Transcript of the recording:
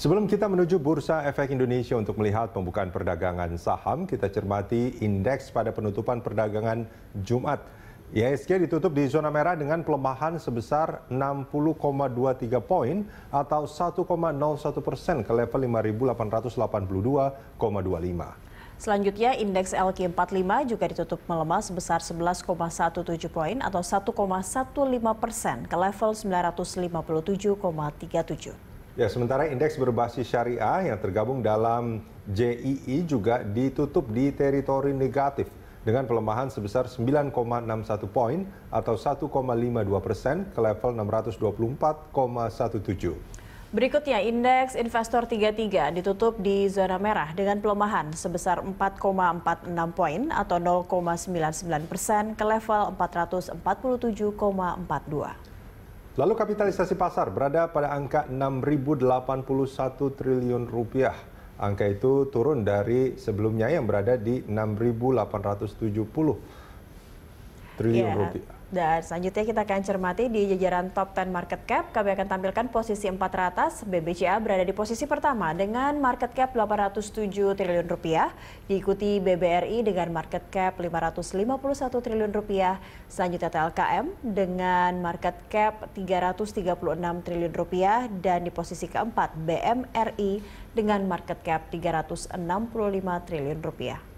Sebelum kita menuju Bursa Efek Indonesia untuk melihat pembukaan perdagangan saham, kita cermati indeks pada penutupan perdagangan Jumat. IHSG ditutup di zona merah dengan pelemahan sebesar 60,23 poin atau 1,01 persen ke level 5.882,25. Selanjutnya, indeks LQ45 juga ditutup melemah sebesar 11,17 poin atau 1,15 persen ke level 957,37. Ya, sementara indeks berbasis syariah yang tergabung dalam JII juga ditutup di teritori negatif dengan pelemahan sebesar 9,61 poin atau 1,52 persen ke level 624,17. Berikutnya, indeks investor 33 ditutup di zona merah dengan pelemahan sebesar 4,46 poin atau 0,99 persen ke level 447,42. Lalu kapitalisasi pasar berada pada angka 6.081 triliun rupiah. Angka itu turun dari sebelumnya yang berada di 6.870 triliun yeah. rupiah. Dan selanjutnya kita akan cermati di jajaran top 10 market cap, kami akan tampilkan posisi 4 teratas, BBCA berada di posisi pertama dengan market cap 807 triliun rupiah, diikuti BBRI dengan market cap 551 triliun rupiah, selanjutnya TLKM dengan market cap 336 triliun rupiah, dan di posisi keempat BMRI dengan market cap 365 triliun rupiah.